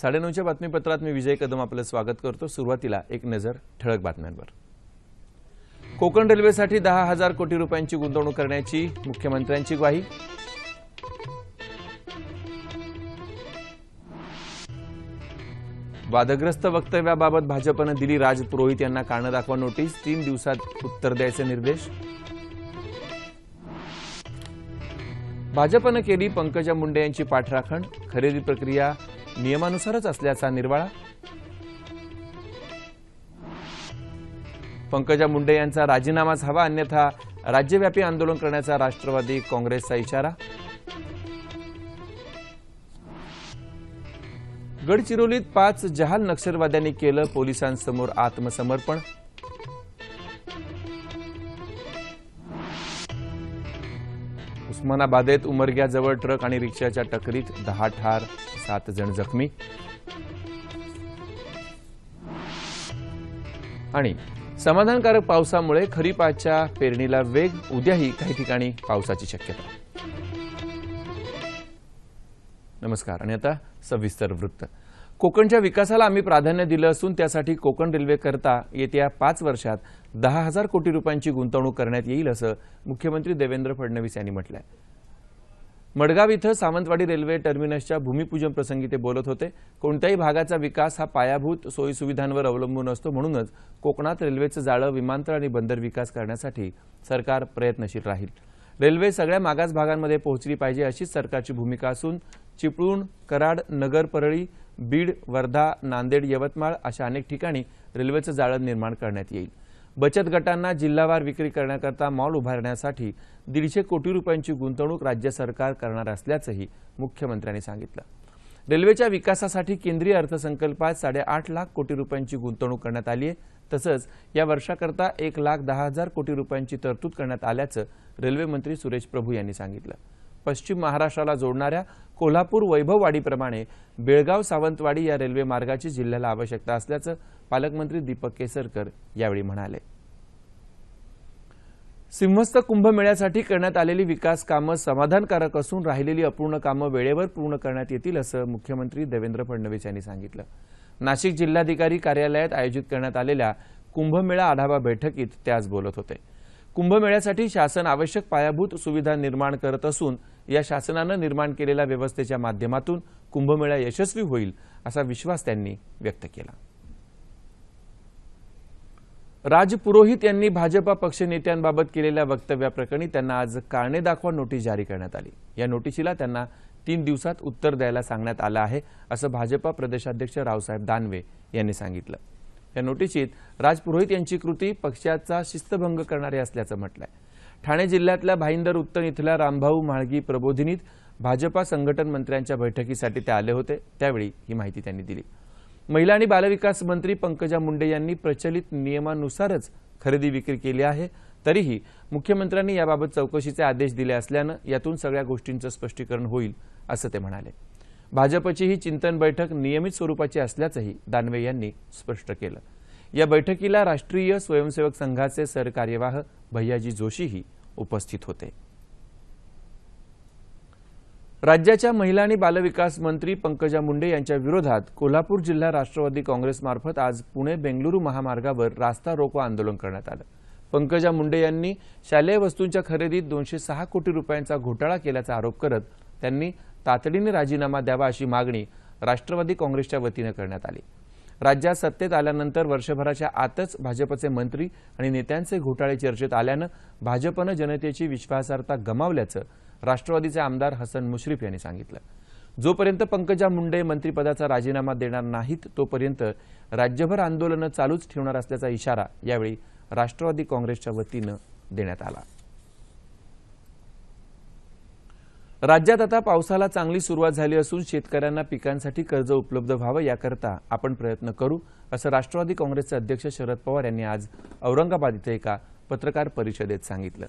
साडेनऊच्या बातमीपत्रात मी विजय कदम आपलं स्वागत करतो सुरुवातीला एक नजर ठळक बातम्यांवर कोकण रेल्वेसाठी दहा हजार कोटी रुपयांची गुंतवणूक करण्याची मुख्यमंत्र्यांची ग्वाही वादग्रस्त वक्तव्याबाबत भाजपनं दिली राज पुरोहित यांना कारणं दाखवा नोटीस तीन दिवसात उत्तर द्यायचे निर्देश भाजपनं केली पंकजा मुंडे यांची पाठराखण खरेदी प्रक्रिया नियमानुसारच असल्याचा निर्वाळा पंकजा मुंडे यांचा राजीनामाच हवा अन्यथा राज्यव्यापी आंदोलन करण्याचा राष्ट्रवादी काँग्रेसचा इशारा गडचिरोलीत पाच जहाल नक्षलवाद्यांनी केलं पोलिसांसमोर आत्मसमर्पण उस्मानाबादेत उमरग्याजवळ ट्रक आणि रिक्षाच्या टकरीत दहा ठार सात जण जखमी आणि समाधानकारक पावसामुळे खरीपाच्या पेरणीला वेग उद्याही काही ठिकाणी पावसाची शक्यता नमस्कार आणि आता सविस्तर वृत्त कोकणच्या विकासाला आम्ही प्राधान्य दिलं असून त्यासाठी कोकण करता येत्या पाच वर्षात दहा हजार कोटी रुपयांची गुंतवणूक करण्यात येईल असं मुख्यमंत्री देवेंद्र फडणवीस यांनी म्हटलं मडगाव इथं सावंतवाडी रेल्वे टर्मिनसच्या भूमिपूजन प्रसंगी ते बोलत होते कोणत्याही भागाचा विकास हा पायाभूत सोयीसुविधांवर अवलंबून असतो म्हणूनच कोकणात रेल्वेचं जाळं विमानतळ आणि बंदर विकास करण्यासाठी सरकार प्रयत्नशील राहील रेल्वे सगळ्या मागास भागांमध्ये पोहोचली पाहिजे अशीच सरकारची भूमिका असून चिपळूण कराड नगर परळी बीड वर्धा नांदेड यवतमाळ अशा अनेक ठिकाणी रेल्वेचं जाळं निर्माण करण्यात येईल बचत गटांना जिल्हावार विक्री करण्याकरता मॉल उभारण्यासाठी दीडशे कोटी रुपयांची गुंतवणूक राज्य सरकार करणार असल्याचंही मुख्यमंत्र्यांनी सांगितलं रेल्वेच्या विकासासाठी केंद्रीय अर्थसंकल्पात साडेआठ लाख कोटी रुपयांची गुंतवणूक करण्यात आली आहे तसंच या वर्षाकरता एक लाख दहा हजार कोटी रुपयांची तरतूद करण्यात आल्याचं रेल्वेमंत्री सुरेश प्रभू यांनी सांगितलं पश्चिम महाराष्ट्राला जोडणाऱ्या कोल्हापूर वैभववाडीप्रमाणे बेळगाव सावंतवाडी या रेल्वे मार्गाची जिल्ह्याला आवश्यकता असल्याचं पालकमंत्री दीपक केसरकर यावेळी म्हणाले सिंहस्थ कुंभमेळ्यासाठी करण्यात आलेली विकास कामं समाधानकारक असून राहिलेली अपूर्ण कामं वेळेवर पूर्ण करण्यात येतील असं मुख्यमंत्री देवेंद्र फडणवीस यांनी सांगितलं नाशिक जिल्हाधिकारी कार्यालयात आयोजित करण्यात आलेल्या कुंभमेळा आढावा बैठकीत ते आज बोलत होते कुंभमेळ्यासाठी शासन आवश्यक पायाभूत सुविधा निर्माण करत असून या शासनानं निर्माण केलेल्या व्यवस्थेच्या माध्यमातून कुंभमेळा यशस्वी होईल असा विश्वास त्यांनी व्यक्त केला राजपुरोहित पुरोहित यांनी भाजपा पक्षनेत्यांबाबत केलेल्या वक्तव्याप्रकरणी त्यांना आज कारणे दाखवा नोटीस जारी करण्यात आली या नोटिशीला त्यांना तीन दिवसात उत्तर द्यायला सांगण्यात आलं आहे असं भाजपा प्रदेशाध्यक्ष रावसाहेब दानवे यांनी सांगितलं या नोटिशीत राजपुरोहित यांची कृती पक्षाचा शिस्तभंग करणारी असल्याचं म्हटलंय ठाणे जिल्ह्यातल्या भाईंदर उत्तन इथल्या रामभाऊ म्हाळगी प्रबोधिनीत भाजपा संघटन मंत्र्यांच्या बैठकीसाठी ते आले होते त्यावेळी ही माहिती त्यांनी दिली महिला आणि बालविकास मंत्री पंकजा मुंडे यांनी प्रचलित नियमानुसारच खरेदी विक्री केली आहे तरीही मुख्यमंत्र्यांनी याबाबत चौकशीचे आदेश दिले असल्यानं यातून सगळ्या गोष्टींचं स्पष्टीकरण होईल असं ते म्हणाले भाजपची ही चिंतन बैठक नियमित स्वरूपाची असल्याचंही दानवे यांनी स्पष्ट केलं या बैठकीला राष्ट्रीय स्वयंसेवक संघाचे सरकार्यवाह भैयाजी जोशीही उपस्थित होते राज्याच्या महिला आणि बालविकास मंत्री पंकजा मुंडे यांच्या विरोधात कोल्हापूर जिल्हा राष्ट्रवादी काँग्रेसमार्फत आज पुणे बेंगलुरू महामार्गावर रास्ता रोको आंदोलन करण्यात आलं पंकजा मुंडे यांनी शालेय वस्तूंच्या खरेदीत दोनशे सहा कोटी रुपयांचा घोटाळा केल्याचा आरोप करत त्यांनी तातडीने राजीनामा द्यावा अशी मागणी राष्ट्रवादी काँग्रेसच्या वतीनं करण्यात आली राज्यात सत्तेत आल्यानंतर वर्षभराच्या आतच भाजपचे मंत्री आणि नेत्यांचे घोटाळे चर्चेत आल्यानं भाजपनं जनतेची विश्वासार्हता गमावल्याचं राष्ट्रवादीचे आमदार हसन मुश्रीफ यांनी सांगितलं जोपर्यंत पंकजा मुंडे मंत्रिपदाचा राजीनामा देणार नाहीत तोपर्यंत राज्यभर आंदोलनं चालूच ठेवणार असल्याचा इशारा यावेळी राष्ट्रवादी काँग्रेसच्या वतीनं देण्यात आला राज्यात आता पावसाला चांगली सुरुवात झाली असून शेतकऱ्यांना पिकांसाठी कर्ज उपलब्ध व्हावं याकरता आपण प्रयत्न करू असं राष्ट्रवादी काँग्रेसचे अध्यक्ष शरद पवार यांनी आज औरंगाबाद इथं एका पत्रकार परिषदेत सांगितलं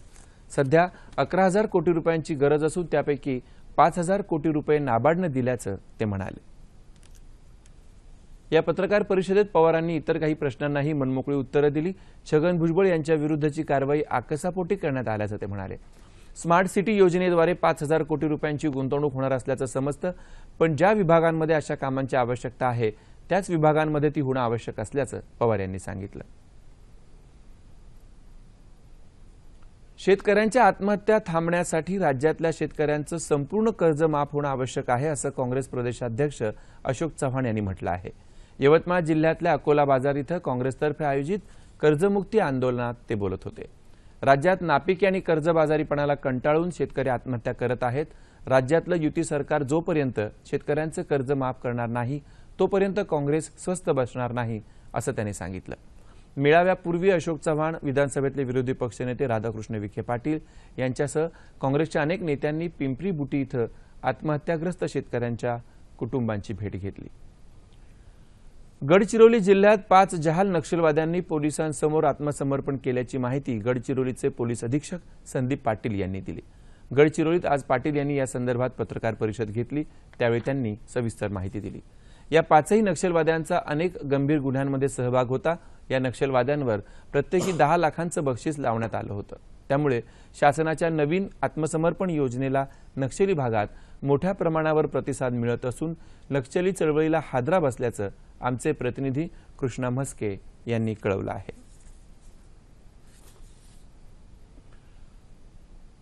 सध्या अकरा हजार कोटी रुपयांची गरज असून त्यापैकी पाच हजार कोटी रुपये नाबार्डनं दिल्याचं ते म्हणाले या पत्रकार परिषदेत पवारांनी इतर काही प्रश्नांनाही मनमोकळी उत्तरं दिली छगन भुजबळ यांच्या विरुद्धची कारवाई आकसापोटी करण्यात आल्याचं ते म्हणाले स्मार्ट सिटी योजनेद्वारे पाच हजार कोटी रुपयांची गुंतवणूक होणार असल्याचं समजतं पण ज्या विभागांमध्ये अशा कामांची आवश्यकता आहे त्याच विभागांमध्ये ती होणं आवश्यक असल्याचं पवार यांनी सांगितलं शेतकऱ्यांच्या आत्महत्या थांबण्यासाठी राज्यातल्या शेतकऱ्यांचं संपूर्ण कर्ज माफ होणं आवश्यक आहे असं काँग्रेस प्रदेशाध्यक्ष अशोक चव्हाण यांनी म्हटलं आहे यवतमाळ जिल्ह्यातल्या अकोला बाजार इथं काँग्रेसतर्फे आयोजित कर्जमुक्ती आंदोलनात ते बोलत होते राज्यात नापिकी आणि कर्जबाजारीपणाला कंटाळून शेतकरी आत्महत्या करत आहेत राज्यातलं युती सरकार जोपर्यंत शेतकऱ्यांचं कर्ज माफ करणार नाही तोपर्यंत काँग्रेस स्वस्त बसणार नाही असं त्यांनी सांगितलं मेळाव्यापूर्वी अशोक चव्हाण विधानसभेतले विरोधी पक्षनेते राधाकृष्ण विखे पाटील यांच्यासह काँग्रेसच्या अनेक नेत्यांनी पिंपरी बुटी इथं आत्महत्याग्रस्त शेतकऱ्यांच्या कुटुंबांची भेट घेतली गडचिरोली जिल्ह्यात पाच जहाल नक्षलवाद्यांनी पोलिसांसमोर आत्मसमर्पण केल्याची माहिती गडचिरोलीचे पोलीस अधीक्षक संदीप पाटील यांनी दिली गडचिरोलीत आज पाटील यांनी या संदर्भात पत्रकार परिषद घेतली त्यावेळी त्यांनी सविस्तर माहिती दिली या पाचही नक्षलवाद्यांचा अनेक गंभीर गुन्ह्यांमध्ये सहभाग होता या नक्षलवाद्यांवर प्रत्येकी दहा लाखांचं बक्षीस लावण्यात आलं होतं त्यामुळे शासनाच्या नवीन आत्मसमर्पण योजनेला नक्षली भागात मोठ्या प्रमाणावर प्रतिसाद मिळत असून नक्षली चळवळीला हादरा बसल्याचं आमचे प्रतिनिधी कृष्णा म्हस्के यांनी कळवलं आहे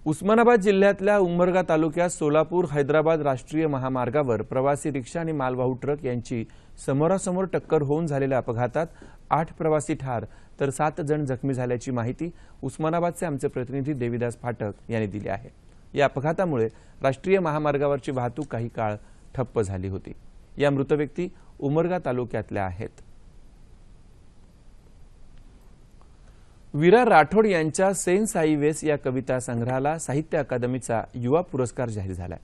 उस्मानाबाद जिल्ह्यातल्या उंबरगा तालुक्यात सोलापूर हैदराबाद राष्ट्रीय महामार्गावर प्रवासी रिक्षा आणि मालवाहू ट्रक यांची समोरासमोर टक्कर होऊन झालेल्या अपघातात आठ प्रवासी ठार तर सात जण जखमी झाल्याची माहिती उस्मानाबादचे आमचे प्रतिनिधी देविदास फाटक यांनी दिली आहे या अपघातामुळे राष्ट्रीय महामार्गावरची वाहतूक काही काळ ठप्प झाली होती या मृत व्यक्ती उमरगा तालुक्यातल्या आहेत वीरा राठोड यांच्या सेन्स वेस या कविता संग्रहाला साहित्य अकादमीचा युवा पुरस्कार जाहीर झाला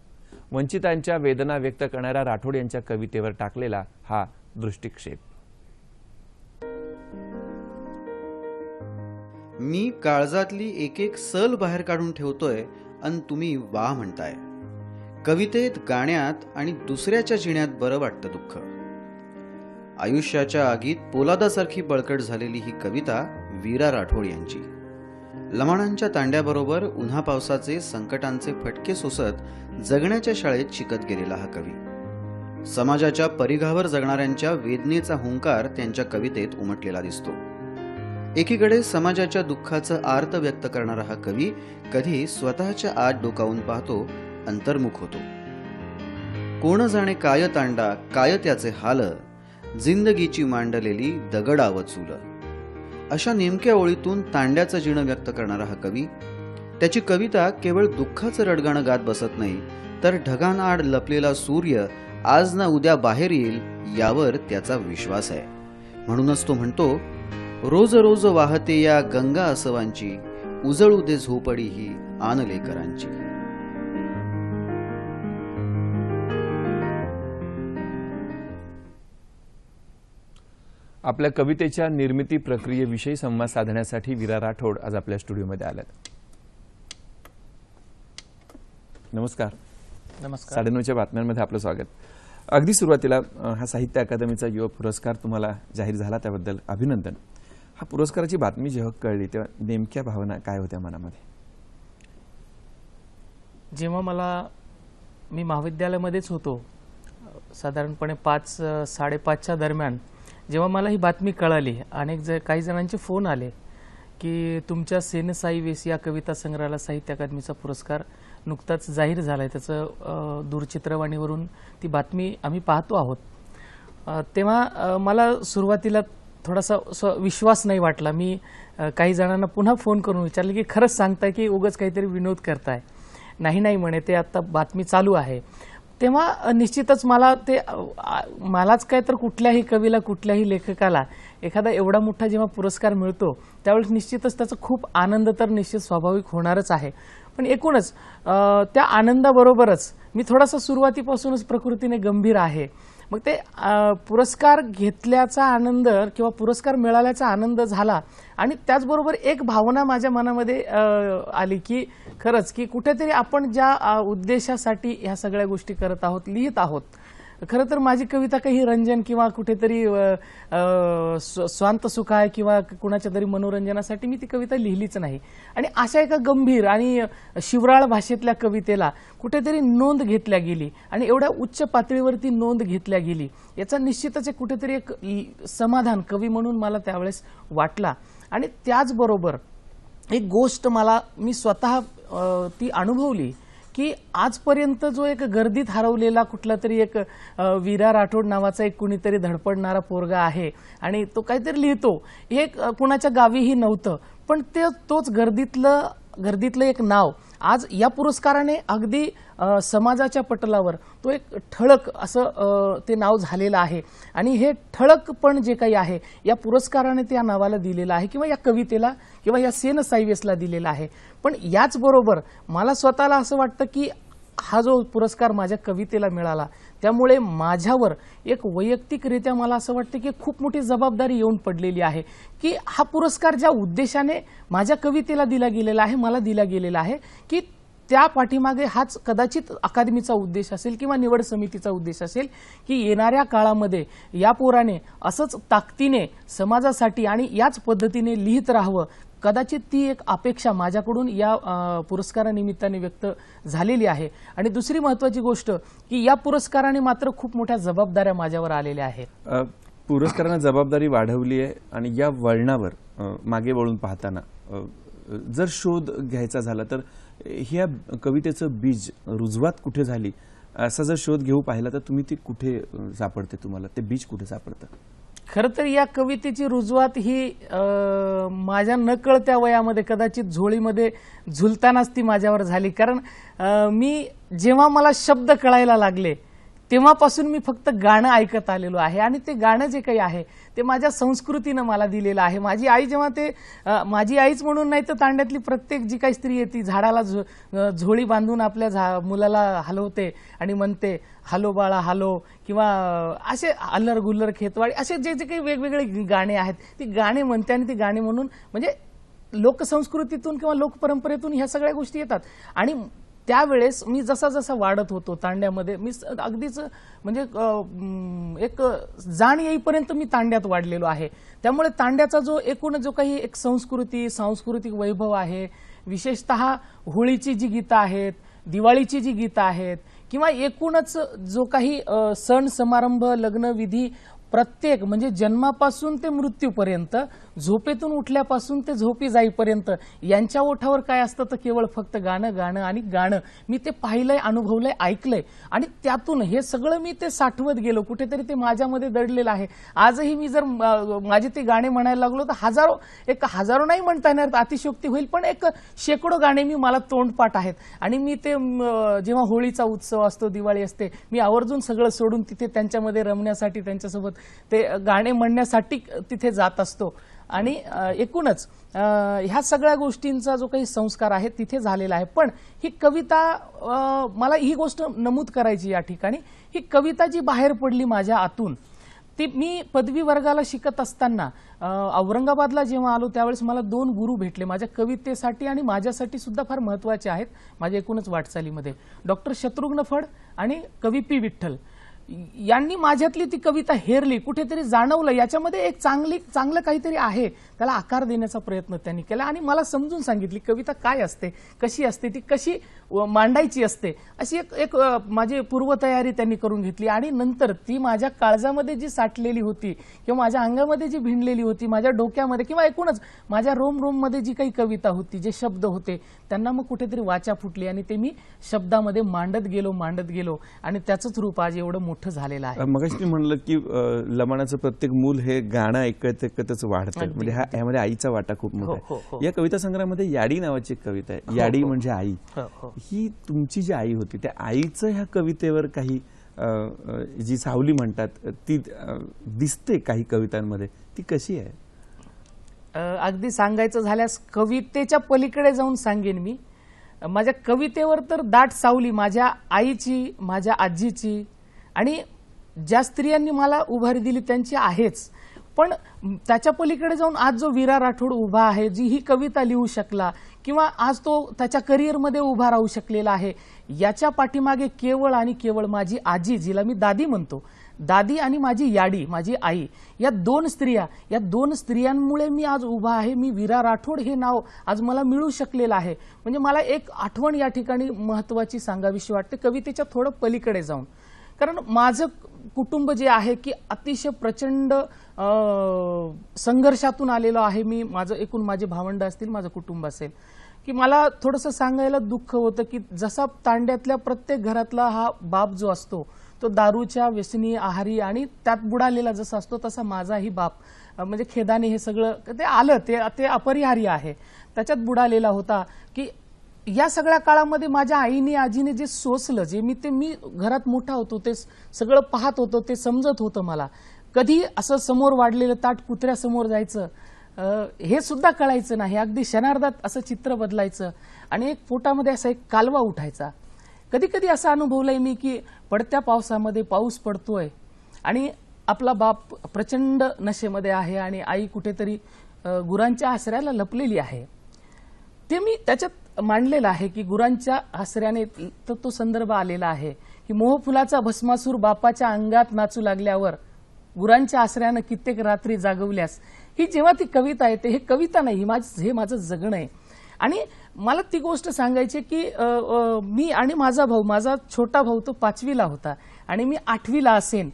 वंचितांच्या वेदना व्यक्त करणाऱ्या राठोड यांच्या कवितेवर टाकलेला हा दृष्टिक्षेप मी काळजातली एक एक सल बाहेर काढून ठेवतोय अन तुम्ही वा म्हणताय कवितेत गाण्यात आणि दुसऱ्याच्या जिण्यात बरं वाटतं दुःख आयुष्याच्या आगीत पोलादासारखी बळकट झालेली ही कविता वीरा राठोड यांची लमाणांच्या तांड्याबरोबर उन्हा पावसाचे संकटांचे फटके सोसत जगण्याच्या शाळेत शिकत गेलेला हा कवी समाजाच्या परिघावर जगणाऱ्यांच्या वेदनेचा हुंकार त्यांच्या कवितेत उमटलेला दिसतो एकीकडे समाजाच्या दुःखाचं आर्त व्यक्त करणारा हा कवी कधी स्वतःच्या आत डोकावून पाहतो अंतर्मुख होतो कोण जाणे काय तांडा काय त्याचे हाल जिंदगीची मांडलेली दगडाव चुल अशा नेमक्या ओळीतून तांड्याचं जीणं व्यक्त करणारा हा कवी त्याची कविता केवळ दुःखाचं रडगाणं गात बसत नाही तर ढगांआड लपलेला सूर्य आज ना उद्या बाहेर येईल यावर त्याचा विश्वास आहे म्हणूनच तो म्हणतो रोज रोज वाहते या गंगा असवांची उजळू दे झोपडी ही आनलेकरांची आपल्या कवितेच्या निर्मिती प्रक्रियेविषयी संवाद साधण्यासाठी विरा राठोड आज आपल्या स्टुडिओमध्ये आल्यात नमस्कार नमस्कार साडेनऊच्या बातम्यांमध्ये आपलं स्वागत अगदी सुरुवातीला हा साहित्य अकादमीचा युवा पुरस्कार तुम्हाला जाहीर झाला त्याबद्दल अभिनंदन हा पुरस्काराची बातमी जेव्हा कळली तेव्हा नेमक्या भावना काय होत्या मनामध्ये जेव्हा मला मी महाविद्यालयामध्येच होतो साधारणपणे पाच साडेपाचच्या दरम्यान जेव्हा मला ही बातमी कळाली अनेक ज काही जणांचे फोन आले की तुमच्या सेनसाई वेस या कविता संग्रहाला साहित्य अकादमीचा पुरस्कार नुकताच जाहीर झाला आहे त्याचं दूरचित्रवाणीवरून ती बातमी आम्ही पाहतो आहोत तेव्हा मला सुरुवातीला थोडासा विश्वास नाही वाटला मी काही जणांना पुन्हा फोन करून विचारले की खरंच सांगताय की उगच काहीतरी विनोद करताय नाही नाही म्हणे ते आता बातमी चालू आहे तेव्हा निश्चितच मला ते मलाच काय तर कुठल्याही कवीला कुठल्याही लेखकाला एखादा एवढा मोठा जेव्हा पुरस्कार मिळतो त्यावेळेस निश्चितच त्याचा खूप आनंद तर निश्चित स्वाभाविक होणारच आहे पण एकूणच त्या आनंदाबरोबरच मी थोडासा सुरुवातीपासूनच प्रकृतीने गंभीर आहे मग ते पुरस्कार घेतल्याचा आनंद किंवा पुरस्कार मिळाल्याचा आनंद झाला आणि त्याचबरोबर एक भावना माझ्या मनामध्ये आली की खरंच की कुठेतरी आपण ज्या उद्देशासाठी ह्या सगळ्या गोष्टी करत आहोत लिहित आहोत खरं तर माझी कविता काही रंजन किंवा कुठेतरी स्वांत सुख आहे किंवा कुणाच्या तरी मनोरंजनासाठी मी ती कविता लिहिलीच नाही आणि अशा एका गंभीर आणि शिवराळ भाषेतल्या कवितेला कुठेतरी नोंद घेतल्या गेली आणि एवढ्या उच्च पातळीवरती नोंद घेतल्या गेली याचा निश्चितच एक कुठेतरी एक समाधान कवी म्हणून मला त्यावेळेस वाटला आणि त्याचबरोबर एक गोष्ट मला मी स्वतः ती अनुभवली की आजपर्यंत जो एक गर्दीत हरवलेला कुठला तरी एक वीरा राठोड नावाचा एक कुणीतरी धडपडणारा पोरगा आहे आणि तो काहीतरी लिहितो हे कुणाच्या गावीही नव्हतं पण ते तोच गर्दीतलं गर्दीतलं एक नाव आज या पुरस्काराने अगदी समाजाच्या पटलावर तो एक ठळक असं ते नाव झालेलं आहे आणि हे ठळक पण जे काही आहे या पुरस्काराने त्या नावाला दिलेलं आहे किंवा या कवितेला किंवा या सेन साईवेसला दिलेलं आहे पण याचबरोबर मला स्वतःला असं वाटतं की हा जो पुरस्कार माझ्या कवितेला मिळाला त्यामुळे माझ्यावर एक वैयक्तिकरित्या मला असं वाटतं की खूप मोठी जबाबदारी येऊन पडलेली आहे की हा पुरस्कार ज्या उद्देशाने माझ्या कवितेला दिला गेलेला आहे मला दिला गेलेला आहे की त्या पाठीमागे हाच कदाचित अकादमीचा उद्देश असेल किंवा निवड समितीचा उद्देश असेल की येणाऱ्या काळामध्ये या पोराने असंच ताकदीने समाजासाठी आणि याच पद्धतीने लिहित राहावं कदाचित ती एक अपेक्षा माझ्याकडून या पुरस्कारानिमित्ताने व्यक्त झालेली आहे आणि दुसरी महत्वाची गोष्ट की या पुरस्काराने मात्र खूप मोठ्या जबाबदाऱ्या माझ्यावर आलेल्या आहेत पुरस्कारानं जबाबदारी वाढवली आहे आणि या वळणावर मागे वळून पाहताना जर शोध घ्यायचा झाला तर ह्या कवितेचं बीज रुजवात कुठे झाली असा जर शोध घेऊ पाहिला तर तुम्ही ती कुठे सापडते तुम्हाला ते बीज कुठे सापडतं खरंतर तर या कवितेची रुजवात ही माझ्या न कळत्या वयामध्ये कदाचित झोळीमध्ये झुलतानाच ती माझ्यावर झाली कारण मी जेव्हा मला शब्द कळायला लागले तेव्हापासून मी फक्त गाणं ऐकत आलेलो आहे आणि ते गाणं जे काही आहे ते माझ्या संस्कृतीनं मला दिलेलं आहे माझी आई जेव्हा ते माझी आईच म्हणून नाही तर तांड्यातली प्रत्येक जी काही स्त्री येते झाडाला झो झोळी बांधून आपल्या झा मुलाला हलवते आणि म्हणते हलो बाळा हलो किंवा असे अल्लर गुल्लर खेतवाडी असे जे जे काही वेगवेगळे गाणे आहेत ती गाणे म्हणते आणि ती गाणे म्हणून म्हणजे लोकसंस्कृतीतून किंवा लोकपरंपरेतून ह्या सगळ्या गोष्टी येतात आणि त्यावेळेस मी जसा जसा वाढत होतो तांड्यामध्ये मी अगदीच म्हणजे एक जाण येईपर्यंत मी तांड्यात वाढलेलो आहे त्यामुळे तांड्याचा जो एकूण जो काही एक संस्कृती सांस्कृतिक वैभव आहे विशेषत होळीची जी गीतं आहेत दिवाळीची जी गीतं आहेत किंवा एकूणच जो काही सण समारंभ लग्नविधी प्रत्येक म्हणजे जन्मापासून ते मृत्यूपर्यंत झोपेतून उठल्यापासून ते झोपी जाईपर्यंत यांच्या ओठावर काय असतं तर केवळ फक्त गाणं गाणं आणि गाणं मी ते पाहिलंय अनुभवलंय ऐकलंय आणि त्यातून हे सगळं मी ते साठवत गेलो कुठेतरी ते माझ्यामध्ये दडलेलं आहे आजही मी जर माझे ते गाणे म्हणायला लागलो तर हजारो एक हजारो नाही म्हणता येणार अतिशोक्ती होईल पण एक शेकडो गाणे मी मला तोंडपाठ आहेत आणि मी ते जेव्हा होळीचा उत्सव असतो दिवाळी असते मी आवर्जून सगळं सोडून तिथे त्यांच्यामध्ये रमण्यासाठी त्यांच्यासोबत ते गाणे म्हणण्यासाठी तिथे जात असतो आणि एकूणच ह्या सगळ्या गोष्टींचा जो काही संस्कार आहे तिथे झालेला आहे पण ही कविता मला ही गोष्ट नमूद करायची या ठिकाणी ही कविता जी बाहेर पडली माझ्या आतून ती मी पदवी वर्गाला शिकत असताना औरंगाबादला जेव्हा आलो त्यावेळेस मला दोन गुरु भेटले माझ्या कवितेसाठी आणि माझ्यासाठी सुद्धा फार महत्त्वाचे आहेत माझ्या एकूणच वाटचालीमध्ये डॉक्टर शत्रुघ्न फड आणि कवी पी विठ्ठल यांनी माझ्यातली ती कविता हेरली कुठेतरी जाणवलं याच्यामध्ये एक चांगली चांगलं काहीतरी आहे त्याला आकार देण्याचा प्रयत्न त्यांनी केला आणि मला समजून सांगितली कविता काय असते कशी असते ती कशी मांडायची असते अशी एक एक माझी पूर्वतयारी त्यांनी करून घेतली आणि नंतर ती माझ्या काळजामध्ये जी साठलेली होती किंवा माझ्या अंगामध्ये जी भिंडलेली होती माझ्या डोक्यामध्ये किंवा एकूणच माझ्या रोम रोममध्ये जी काही कविता होती जे शब्द होते त्यांना मग कुठेतरी वाचा फुटली आणि ते मी शब्दामध्ये मांडत गेलो मांडत गेलो आणि त्याचंच रूप आज एवढं मोठं झालेलं आहे मग मी म्हणलं की लमाणाचं प्रत्येक मूल हे गाणं ऐकत ऐकतच वाढतं म्हणजे हा यामध्ये आईचा वाटा खूप मोठा आहे हो, हो, हो. या कविता संग्रहामध्ये याडी नावाची कविता आहे याडी म्हणजे आई ही तुमची जी आई होती त्या आईचं ह्या कवितेवर काही जी सावली म्हणतात ती दिसते काही कवितांमध्ये ती कशी आहे अगदी सांगायचं झाल्यास कवितेच्या पलीकडे जाऊन सांगेन मी माझ्या कवितेवर तर दाट सावली माझ्या आईची माझ्या आजीची आणि ज्या स्त्रियांनी मला उभारी दिली त्यांची आहेच पण त्याच्या पलीकडे जाऊन आज जो वीरा राठोड उभा आहे जी ही कविता लिहू शकला किंवा आज तो त्याच्या करिअरमध्ये उभा राहू शकलेला आहे याच्या पाठीमागे केवळ आणि केवळ माझी आजी जिला मी दादी म्हणतो दादी आणि माझी याडी माझी आई या दोन स्त्रिया या दोन स्त्रियांमुळे मी आज उभा आहे मी विरा राठोड हे नाव आज मला मिळू शकलेलं आहे म्हणजे मला एक आठवण या ठिकाणी महत्वाची सांगावीशी वाटते कवितेच्या थोडं पलीकडे जाऊन कारण माझं कुटुंब जे आहे की अतिशय प्रचंड संघर्षातून आलेलो आहे मी माझं एकूण माझे भावंड असतील माझं कुटुंब असेल की मला थोडंसं सांगायला दुःख होतं की जसा तांड्यातल्या प्रत्येक घरातला हा बाप जो असतो तो दारूच्या व्यसनी आहारी आणि त्यात बुडालेला जसा असतो तसा माझाही बाप म्हणजे खेदाने हे सगळं ते आलं ते ते अपरिहार्य आहे त्याच्यात बुडालेला होता की या सगळ्या काळामध्ये माझ्या आईने आजीने जे सोसलं जे मी ते मी घरात मोठा होतो ते सगळं पाहत होतो ते समजत होतं मला कधी असं समोर वाढलेलं ताट कुत्र्यासमोर जायचं हे सुद्धा कळायचं नाही अगदी क्षणार्धात असं चित्र बदलायचं आणि एक पोटामध्ये असा एक कालवा उठायचा कधी कधी असं अनुभवलंय मी की पडत्या पावसामध्ये पाऊस पडतोय आणि आपला बाप प्रचंड नशेमध्ये आहे आणि आई कुठेतरी गुरांच्या आसऱ्याला लपलेली आहे ते मी त्याच्यात मांडलेला आहे की गुरांच्या हसऱ्याने तर तो संदर्भ आलेला आहे की मोहफुलाचा भस्मासूर बापाच्या अंगात नाचू लागल्यावर गुरांच्या आसऱ्यानं कित्येक रात्री जागवल्यास ही जेव्हा ती कविता येते हे कविता नाही माझं हे माझं जगणं आहे आणि मला ती गोष्ट सांगायची की मी आणि माझा भाऊ माझा छोटा भाऊ तो पाचवीला होता आणि मी आठवीला असेन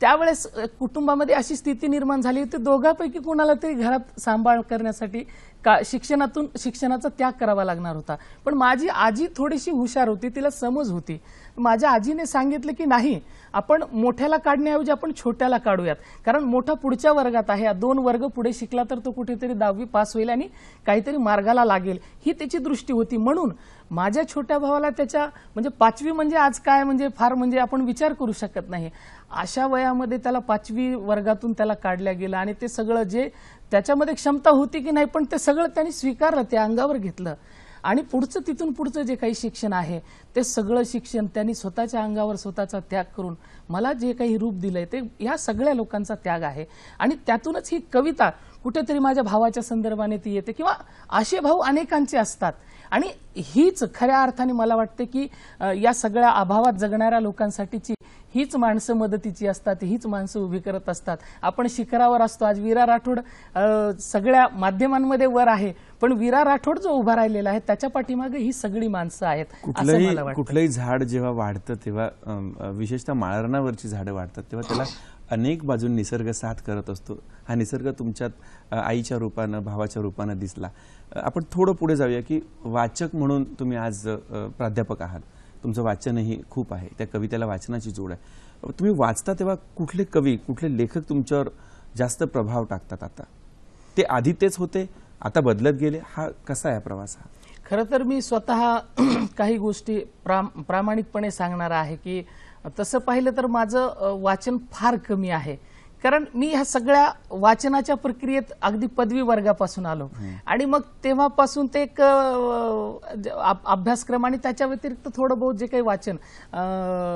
त्यावेळेस कुटुंबामध्ये अशी स्थिती निर्माण झाली होती दोघांपैकी कोणाला तरी घरात सांभाळ करण्यासाठी का शिक्षणातून शिक्षणाचा त्याग करावा लागणार होता पण माझी आजी थोडीशी हुशार होती तिला समज होती माझ्या आजीने सांगितलं की नाही आपण मोठ्याला काढण्याऐवजी आपण छोट्याला काढूयात कारण मोठा पुढच्या वर्गात आहे दोन वर्ग पुढे शिकला तर तो कुठेतरी दहावी पास होईल आणि काहीतरी मार्गाला लागेल ही त्याची दृष्टी होती म्हणून माझ्या छोट्या भावाला त्याच्या म्हणजे पाचवी म्हणजे आज काय म्हणजे फार म्हणजे आपण विचार करू शकत नाही अशा वयामध्ये त्याला पाचवी वर्गातून त्याला काढल्या गेलं आणि ते सगळं जे त्याच्यामध्ये क्षमता होती की नाही पण ते सगळं त्यांनी स्वीकारलं त्या अंगावर घेतलं आणि पुढचं तिथून पुढचं जे काही शिक्षण आहे ते सगळं शिक्षण त्यांनी स्वतःच्या अंगावर स्वतःचा त्याग करून मला जे काही रूप दिलंय ते ह्या सगळ्या लोकांचा त्याग आहे आणि त्यातूनच ही कविता कुठेतरी माझ्या भावाच्या संदर्भाने ती येते किंवा असे भाऊ अनेकांचे असतात आणि हीच खऱ्या अर्थाने मला वाटते की या सगळ्या अभावात जगणाऱ्या लोकांसाठीची हीच माणसं मदतीची असतात हीच माणसं उभी करत असतात आपण शिखरावर असतो आज वीरा राठोड सगळ्या माध्यमांमध्ये वर आहे पण वीरा राठोड जो उभा राहिलेला आहे त्याच्या पाठीमागे ही सगळी माणसं आहेत कुठलंही कुठलंही झाड जेव्हा वाढतं तेव्हा विशेषतः माळरानावरची झाडं वाढतात तेव्हा त्याला अनेक बाजून निसर्ग साथ करत असतो हा निसर्ग तुमच्यात आईच्या रूपानं भावाच्या रूपानं दिसला आपण थोडं पुढे जाऊया की वाचक म्हणून तुम्ही आज प्राध्यापक आहात तुमचं वाचनही खूप आहे त्या कवितेला वाचनाची जोड आहे तुम्ही वाचता तेव्हा कुठले कवी कुठले लेखक तुमच्यावर जास्त प्रभाव टाकतात आता ते आधी तेच होते आता बदलत गेले हा कसा आहे प्रवास हा खरं तर मी स्वतः काही गोष्टी प्रामाणिकपणे सांगणार आहे की तसं पाहिलं तर माझं वाचन फार कमी आहे कारण मी ह्या सगळ्या वाचनाच्या प्रक्रियेत अगदी पदवी वर्गापासून आलो आणि मग तेव्हापासून ते एक अभ्यासक्रम आणि त्याच्या व्यतिरिक्त थोडं बहुत जे काही वाचन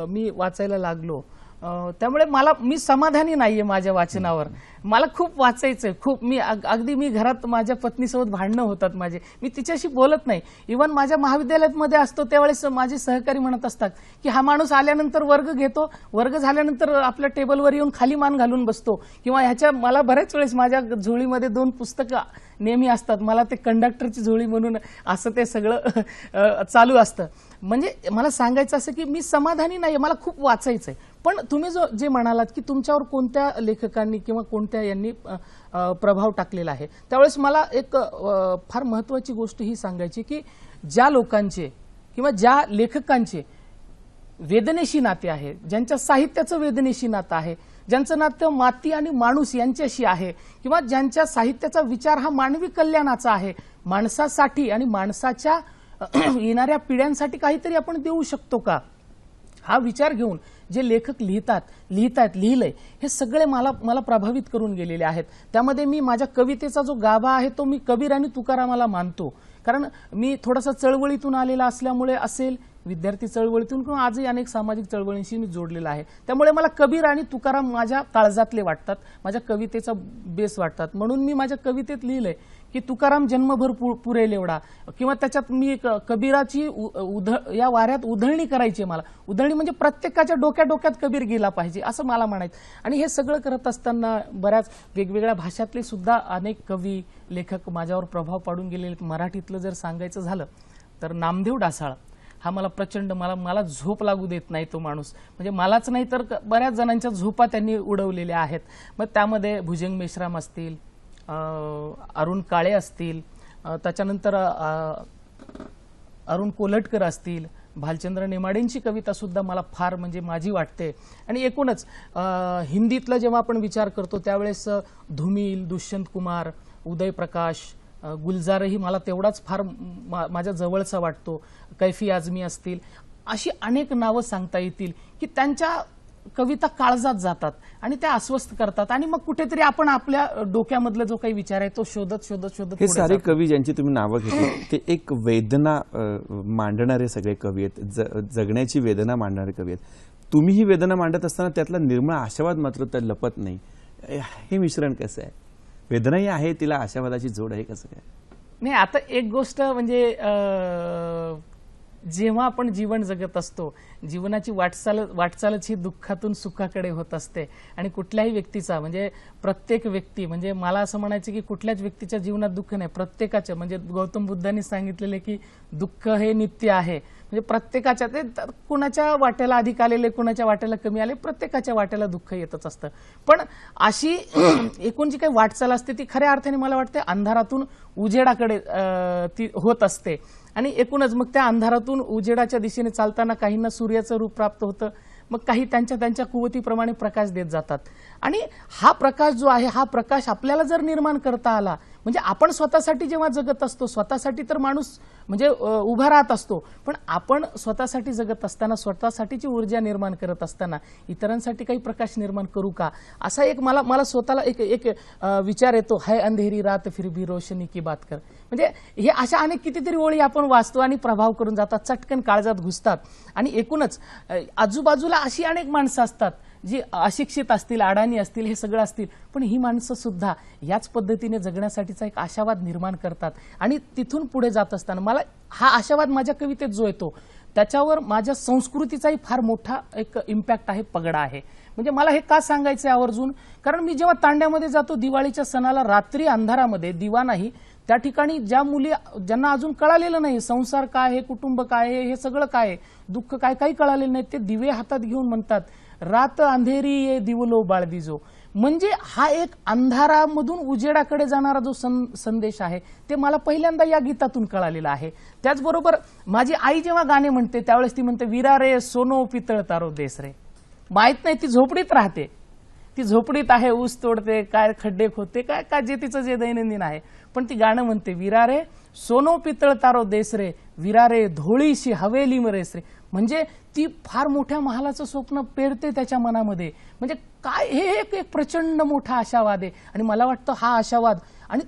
मी वाचायला लागलो त्यामुळे मला मी समाधानी नाहीये माझ्या वाचनावर मला खूप वाचायचं खूप मी अगदी मी घरात माझ्या पत्नीसोबत भांडणं होतात माझे मी तिच्याशी बोलत नाही इव्हन माझ्या महाविद्यालयात मध्ये असतो त्यावेळेस माझे सहकारी म्हणत असतात की हा माणूस आल्यानंतर वर्ग घेतो वर्ग झाल्यानंतर आपल्या टेबलवर येऊन खाली मान घालून बसतो किंवा ह्याच्या मला बऱ्याच वेळेस माझ्या झोळीमध्ये दोन पुस्तकं नेहमी असतात मला ते कंडक्टरची झोळी म्हणून असं ते सगळं चालू असतं म्हणजे मला सांगायचं असं की मी समाधानी नाही मला खूप वाचायचं आहे पण तुम्ही जो जे म्हणालात की तुमच्यावर कोणत्या लेखकांनी किंवा कोणत्या यांनी प्रभाव टाकलेला आहे त्यावेळेस मला एक फार महत्वाची गोष्ट ही सांगायची की ज्या लोकांचे किंवा ज्या लेखकांचे वेदनेशी नाते आहे ज्यांच्या साहित्याचं वेदनेशी नातं आहे ज्यांचं नातं माती आणि माणूस यांच्याशी आहे किंवा ज्यांच्या साहित्याचा विचार हा मानवी कल्याणाचा आहे माणसासाठी आणि माणसाच्या येणाऱ्या पिढ्यांसाठी काहीतरी आपण देऊ शकतो का हा विचार घेऊन जे लेखक लिहितात लिहितात लिहिलंय हे सगळे मला मला प्रभावित करून गेलेले आहेत त्यामध्ये मी माझ्या कवितेचा जो गाभा आहे तो मी कबीर आणि तुकारामाला मानतो कारण मी थोडासा चळवळीतून आलेला असल्यामुळे असेल विद्यार्थी चळवळीतून किंवा आजही अनेक सामाजिक चळवळींशी मी जोडलेला आहे त्यामुळे मला कबीर आणि तुकाराम माझ्या काळजातले वाटतात माझ्या कवितेचा बेस वाटतात म्हणून मी माझ्या कवितेत लिहिलंय की तुकाराम जन्मभर पुरेल एवढा किंवा त्याच्यात मी कबीराची उधळ या वाऱ्यात उधळणी करायची मला उधळणी म्हणजे प्रत्येकाच्या डोक्या डोक्यात कबीर गेला पाहिजे असं मला म्हणायचं आणि हे सगळं करत असताना बऱ्याच वेगवेगळ्या भाषातले सुद्धा अनेक कवी लेखक माझ्यावर प्रभाव पाडून गेलेले मराठीतलं जर सांगायचं झालं तर नामदेव डासाळ हा मला प्रचंड मला मला झोप लागू देत नाही तो माणूस म्हणजे मलाच नाही तर बऱ्याच जणांच्या झोपा त्यांनी उडवलेल्या आहेत मग त्यामध्ये भुजंग मेश्राम असतील अरुण काळे असतील त्याच्यानंतर अरुण कोलटकर असतील भालचंद्र नेमाडेंची कविता सुद्धा मला फार म्हणजे माझी वाटते आणि एकूणच हिंदीतला जेव्हा आपण विचार करतो त्यावेळेस धुमील दुष्यंत कुमार उदय प्रकाश गुलजारही मला तेवढाच फार माझ्या जवळचा वाटतो कैफी आजमी असतील अशी अनेक नावं सांगता येतील की त्यांच्या कविता काळजात जातात आणि त्या अस्वस्थ करतात आणि मग कुठेतरी आपण आपल्या डोक्यामधला जो काही विचार आहे तो शोधत शोधत शोधत हे सारे कवी ज्यांची तुम्ही नावं घेतली ते एक वेदना मांडणारे सगळे कवी आहेत जगण्याची वेदना मांडणारे कवी आहेत तुम्ही ही वेदना मांडत असताना त्यातला निर्मळ आशावाद मात्र तर लपत नाही हे मिश्रण कसं आहे वेदनाही आहे तिला आशावादाची जोड आहे कसं काय नाही आता एक गोष्ट म्हणजे जेव्हा आपण जीवन जगत असतो जीवनाची वाटचाल वाटचालच ही दुःखातून सुखाकडे होत असते आणि कुठल्याही व्यक्तीचा म्हणजे प्रत्येक व्यक्ती म्हणजे मला असं म्हणायचं की कुठल्याच व्यक्तीच्या जीवनात दुःख नाही प्रत्येकाचं म्हणजे गौतम बुद्धांनी सांगितलेले की दुःख हे नित्य आहे म्हणजे प्रत्येकाच्या ते कुणाच्या वाट्याला अधिक आलेले कुणाच्या वाट्याला कमी आले प्रत्येकाच्या वाट्याला दुःख येतच असतं पण अशी एकूण जी काही वाटचाल असते ती खऱ्या अर्थाने मला वाटते अंधारातून उजेडाकडे ती होत असते आणि एकूणच मग त्या अंधारातून उजेडाच्या दिशेने चालताना काहींना सूर्याचं रूप प्राप्त होतं मग काही त्यांच्या त्यांच्या कुवतीप्रमाणे प्रकाश देत जातात आणि हा प्रकाश जो आहे हा प्रकाश आपल्याला जर निर्माण करता आला म्हणजे आपण स्वतःसाठी जेव्हा जगत असतो स्वतःसाठी तर माणूस म्हणजे उभा राहत असतो पण आपण स्वतःसाठी जगत असताना स्वतःसाठीची ऊर्जा निर्माण करत असताना इतरांसाठी काही प्रकाश निर्माण करू का असा एक मला मला स्वतःला एक एक विचार येतो हाय अंधेरी रात फिर भी रोशनी की बात कर म्हणजे हे अशा अनेक कितीतरी ओळी आपण वाचतो आणि प्रभाव करून जातात चटकन काळजात घुसतात आणि एकूणच आजूबाजूला अशी अनेक माणसं असतात जी अशिक्षित असतील अडाणी असतील हे सगळं असतील पण ही माणसं सुद्धा याच पद्धतीने जगण्यासाठीचा एक आशावाद निर्माण करतात आणि तिथून पुढे जात असताना मला हा आशावाद माझ्या कवितेत जो येतो त्याच्यावर माझ्या संस्कृतीचाही फार मोठा एक इम्पॅक्ट आहे पगडा आहे म्हणजे मला हे का सांगायचं आहे आवर्जून कारण मी जेव्हा तांड्यामध्ये जातो दिवाळीच्या सणाला रात्री अंधारामध्ये दिवा नाही त्या ठिकाणी ज्या मुली ज्यांना अजून कळालेलं नाही संसार काय आहे कुटुंब काय आहे हे सगळं काय आहे दुःख काय काही कळालेलं नाही ते दिवे हातात घेऊन म्हणतात रात अंधेरी ये दिवलो बाळदिजो म्हणजे हा एक अंधारामधून उजेडाकडे जाणारा जो सं संदेश आहे ते मला पहिल्यांदा या गीतातून कळालेला आहे त्याचबरोबर माझी आई जेव्हा गाणे म्हणते त्यावेळेस ती म्हणते विरा रे सोनो पितळ तारो देस रे माहीत नाही ती झोपडीत राहते ती झोपडीत आहे ऊस तोडते काय खड्डे खोदते काय काय जे तिचं जे दैनंदिन आहे पण ती गाणं म्हणते विरारे सोनो पितळ तारो देसरे विरारे धोळीशी हवेली मरेसरे म्हणजे ती फार मोठ्या महालाचं स्वप्न पेरते त्याच्या मनामध्ये म्हणजे काय हे एक एक प्रचंड मोठा आशावाद आहे आणि मला वाटतं हा आशावाद आणि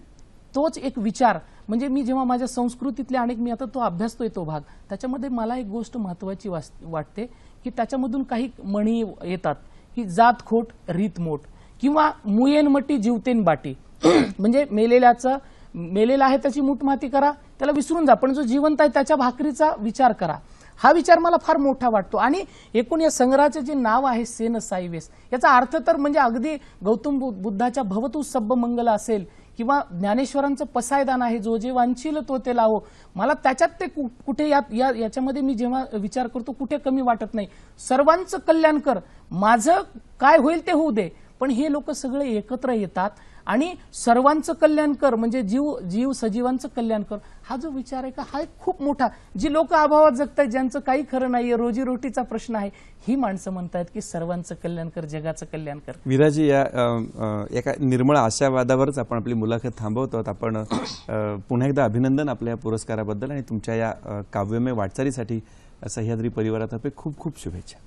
तोच एक विचार म्हणजे मी जेव्हा माझ्या संस्कृतीतले अनेक मी आता तो अभ्यासतोय तो भाग त्याच्यामध्ये मला एक गोष्ट महत्वाची वाटते की त्याच्यामधून काही मणी येतात ही जात खोट रीत मोठ किंवा मुयेन मटी जीवतेन बाटी म्हणजे मेलेल्याचं मेलेला आहे त्याची मूठमाती करा त्याला विसरून जा पण जो जिवंत आहे त्याच्या भाकरीचा विचार करा हा विचार मला फार मोठा वाटतो आणि एकूण या संग्रहाचे जे नाव आहे सेन साईवेस याचा अर्थ तर म्हणजे अगदी गौतम बुद्धाच्या भवतु सब्ब मंगल असेल किंवा ज्ञानेश्वरांचं पसायदान आहे जो जे वांचील तो ते लावो मला त्याच्यात ते कुठे या याच्यामध्ये मी जेव्हा विचार करतो कुठे कमी वाटत नाही सर्वांचं कल्याण कर माझं काय होईल ते होऊ दे पण हे लोक सगळे एकत्र येतात आणि सर्वांचं कल्याण कर म्हणजे जीव जीव सजीवांचं कल्याण कर हा जो विचार आहे का हा एक खूप मोठा जी लोक अभावात जगतात ज्यांचं काही खरं नाहीये रोजीरोटीचा प्रश्न आहे ही माणसं म्हणतात की सर्वांचं कल्याण कर जगाचं कल्याण कर विराजी या एका निर्मळ आशावादावरच आपण आपली मुलाखत थांबवतो आपण पुन्हा एकदा अभिनंदन आपल्या पुरस्काराबद्दल आणि तुमच्या या काव्यमय वाटचालीसाठी सह्याद्री परिवारातर्फे खूप खूप शुभेच्छा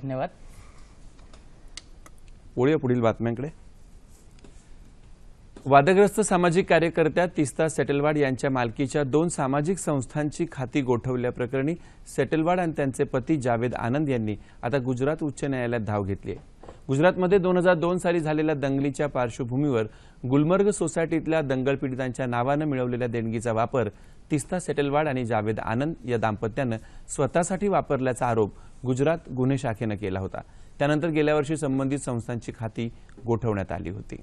धन्यवाद पोळया पुढील बातम्यांकडे वादग्रस्त सामाजिक कार्यकर्त्या तिस्ता सेटलवाड यांच्या मालकीच्या दोन सामाजिक संस्थांची खाती गोठवल्याप्रकरणी सेटलवाड आणि त्यांचे पती जावेद आनंद यांनी आता गुजरात उच्च न्यायालयात धाव घेतली आहे गुजरातमध्ये दोन हजार दोन साली झालेल्या दंगलीच्या पार्श्वभूमीवर गुलमर्ग सोसायटीतल्या दंगलपीडितांच्या नावानं मिळवलेल्या देणगीचा वापर तिस्ता सेटलवाड आणि जावेद आनंद या दाम्पत्यानं स्वतःसाठी वापरल्याचा आरोप गुजरात गुन्हे शाखेनं केला होता त्यानंतर गेल्या वर्षी संबंधित संस्थांची खाती गोठवण्यात आली होती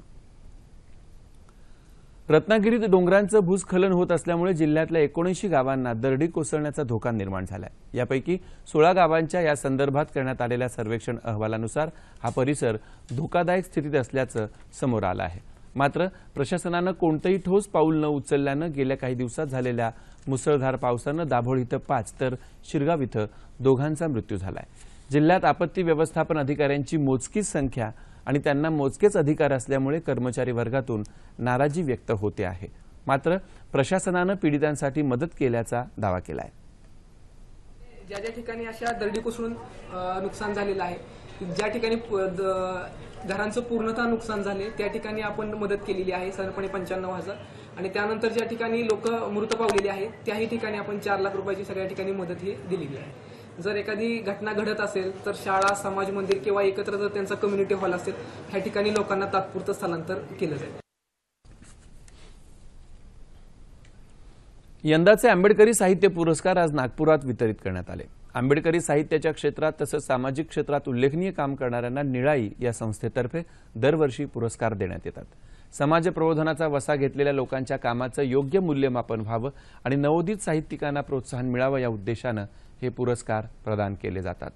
रत्नागिरीत डोंगरांचं भूस्खलन होत असल्यामुळे जिल्ह्यातल्या एकोणऐंशी गावांना दरडी कोसळण्याचा धोका निर्माण झाला आहे यापैकी सोळा गावांच्या या संदर्भात करण्यात आलेल्या सर्वेक्षण अहवालानुसार हा परिसर धोकादायक स्थितीत असल्याचं समोर आलं आहे मात्र प्रशासनानं कोणतंही ठोस पाऊल न उचलल्यानं गेल्या काही दिवसात झालेल्या मुसळधार पावसानं दाभोळ इथं पाच तर शिरगाव इथं दोघांचा मृत्यू झाला जिल्ह्यात आपत्ती व्यवस्थापन अधिकाऱ्यांची मोजकीच संख्या आणि त्यांना मोजकेच अधिकार असल्यामुळे कर्मचारी वर्गातून नाराजी व्यक्त होते आहे मात्र प्रशासनानं पीडितांसाठी मदत केल्याचा दावा केला आहे ज्या ज्या ठिकाणी अशा दरडी कोसळून नुकसान झालेलं आहे ज्या ठिकाणी घरांचं पूर्णतः नुकसान झाले त्या ठिकाणी आपण मदत केलेली आहे साधारणपणे पंच्याण्णव हजार आणि त्यानंतर ज्या ठिकाणी लोक मृत पावलेली आहेत त्याही ठिकाणी आपण चार लाख रुपयाची सगळ्या ठिकाणी मदत ही दिलेली आहे जर एखादी घटना घडत असेल तर शाळा समाज मंदिर किंवा एकत्र जर त्यांचा कम्युनिटी हॉल असेल ह्या ठिकाणी लोकांना तात्पुरतं स्थलांतर केलं जाईल यंदाचे आंबेडकरी साहित्य पुरस्कार आज नागपुरात वितरित करण्यात आले आंबेडकरी साहित्याच्या क्षेत्रात तसंच सामाजिक क्षेत्रात उल्लेखनीय काम करणाऱ्यांना निळाई या संस्थेतर्फे दरवर्षी पुरस्कार देण्यात येतात समाज प्रबोधनाचा वसा घेतलेल्या लोकांच्या कामाचं योग्य मूल्यमापन व्हावं आणि नवोदित साहित्यिकांना प्रोत्साहन मिळावं या उद्देशानं हे पुरस्कार प्रदान केले जातात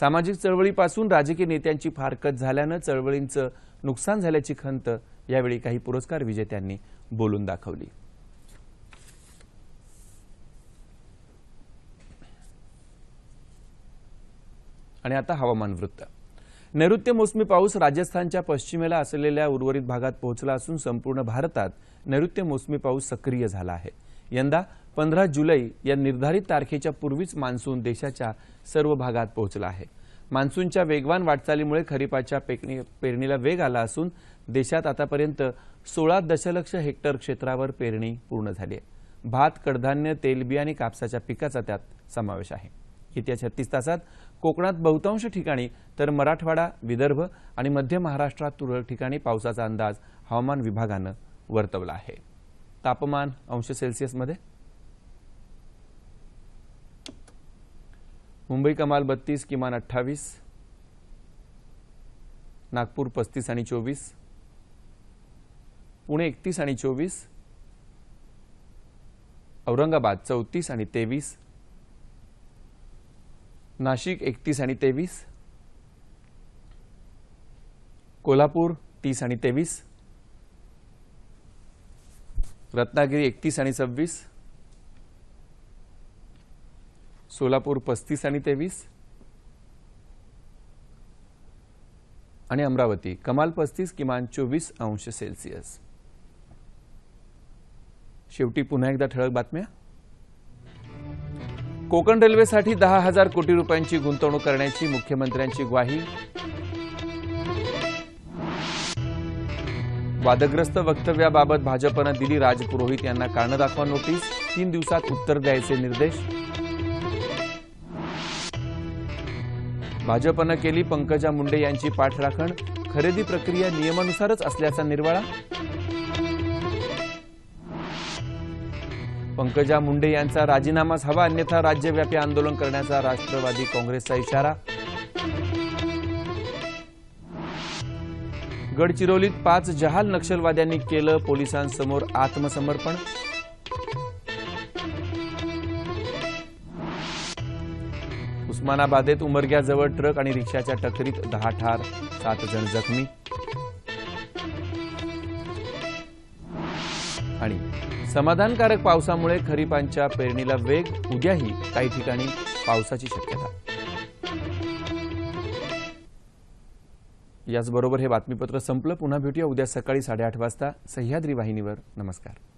सामाजिक चळवळीपासून राजकीय नेत्यांची फारकत झाल्यानं चळवळींचं नुकसान झाल्याची खंत यावेळी काही पुरस्कार विजेत्यांनी बोलून दाखवली आणि आता हवामान वृत्त नैऋत्य मोसमी पाऊस राजस्थानच्या पश्चिमेला असलेल्या उर्वरित भागात पोहोचला असून संपूर्ण भारतात नैऋत्य मोसमी पाऊस सक्रिय झाला आहे यंदा पंधरा जुलै या निर्धारित तारखेच्या पूर्वीच मान्सून देशाच्या सर्व भागात पोहोचला आहे मान्सूनच्या वेगवान वाटचालीमुळे खरीपाच्या पेरणीला वेग आला असून देशात आतापर्यंत सोळा दशलक्ष हेक्टर क्षेत्रावर पेरणी पूर्ण झाली आहे भात कडधान्य तेलबिया आणि कापसाच्या पिकाचा त्यात समावेश आहे येत्या छत्तीस तासात कोकणात बहुतांश ठिकाणी तर मराठवाडा विदर्भ आणि मध्य महाराष्ट्रात तुरळक ठिकाणी पावसाचा अंदाज हवामान विभागानं वर्तवला आहे तापमान अंश सेल्सिअसमध्ये मुंबई कमाल बत्तीस किमान अठ्ठावीस नागपूर पस्तीस आणि चोवीस पुणे एकतीस आणि चोवीस औरंगाबाद चौतीस आणि तेवीस नाशिक एकतीस आणि तेवीस कोल्हापूर तीस आणि तेवीस रत्नागिरी एकतीस आणि सव्वीस सोलापूर पस्तीस आणि तेवीस आणि अमरावती कमाल पस्तीस किमान चोवीस अंश सेल्सिअस शेवटी पुन्हा एकदा ठळक बातम्या कोकण रेल्वेसाठी दहा हजार कोटी रुपयांची गुंतवणूक करण्याची मुख्यमंत्र्यांची ग्वाही वादग्रस्त वक्तव्याबाबत भाजपनं दिली राजपुरोहित यांना कारणं दाखवा नोटीस तीन दिवसात उत्तर द्यायचे निर्देश भाजपनं केली पंकजा मुंडे यांची पाठराखण खरेदी प्रक्रिया नियमानुसारच असल्याचा निर्वाळा पंकजा मुंडे यांचा राजीनामाच हवा अन्यथा राज्यव्यापी आंदोलन करण्याचा राष्ट्रवादी काँग्रेसचा इशारा गडचिरोलीत पाच जहाल नक्षलवाद्यांनी केलं पोलिसांसमोर आत्मसमर्पण उस्मानाबादेत उमरग्याजवळ ट्रक आणि रिक्षाच्या टक्करीत दहा ठार सात जण जखमी आणि समाधानकारक पावसामुळे खरीपांच्या पेरणीला वेग उद्याही काही ठिकाणी पावसाची शक्यता याचबरोबर हे बातमीपत्र संपलं पुन्हा भेटूया उद्या सकाळी साडेआठ वाजता सह्याद्री वाहिनीवर नमस्कार